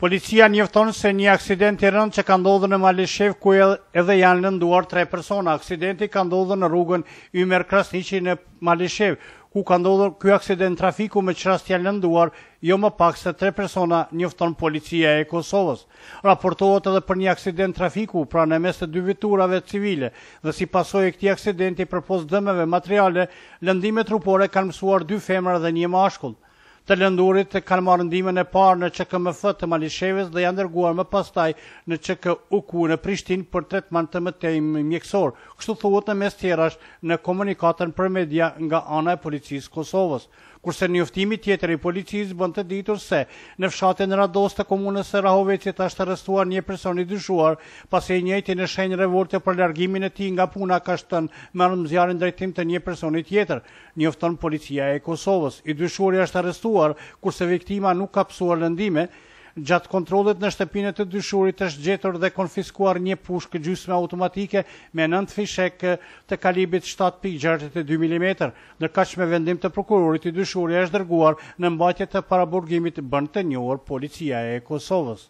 Policia njëfton se një aksident i rënd që ka ndodhë në Malishev, ku edhe janë lënduar tre persona. Aksidenti ka ndodhë në rrugën Ymer Krasnici në Malishev, ku ka ndodhë kjo aksident trafiku me që rast janë lënduar, jo më pak se tre persona njëfton policia e Kosovës. Raportohet edhe për një aksident trafiku, pra në mes të dy viturave civile, dhe si pasoj e këti aksidenti për posë dëmeve materiale, lëndime trupore kanë mësuar dy femra dhe një mashkullë të lëndurit të kanë marë ndime në parë në që këmë të malisheves dhe janë dërguar më pastaj në që kë në Prishtin për tretman të mëtejmë mjekësor, kështu thuhet në mes tjerash në komunikatën për media nga ana e policisë Kosovës. Kurse një tjetër i policisë bënd të ditur se në fshatin Rados të komunës e Rahovecit ashtë arrestuar një person i dyshuar, pas e njëti në shenjë revolte për largimin e ti nga puna ka shtën më në drejtim të një personi tjetër, një policia e Kosovës. I dyshuar i ashtë arrestuar pësuar, kurse viktima nuk ka pësuar lëndime, gjatë kontrolet në shtepinët të dyshurit është gjetur dhe konfiskuar një pushkë gjysme automatike me nëndë fishek të kalibit 7.62 mm, nërkaq me vendim të prokurorit të dyshurit është dërguar në mbatje të paraburgimit bënd të njohër policia e Kosovës.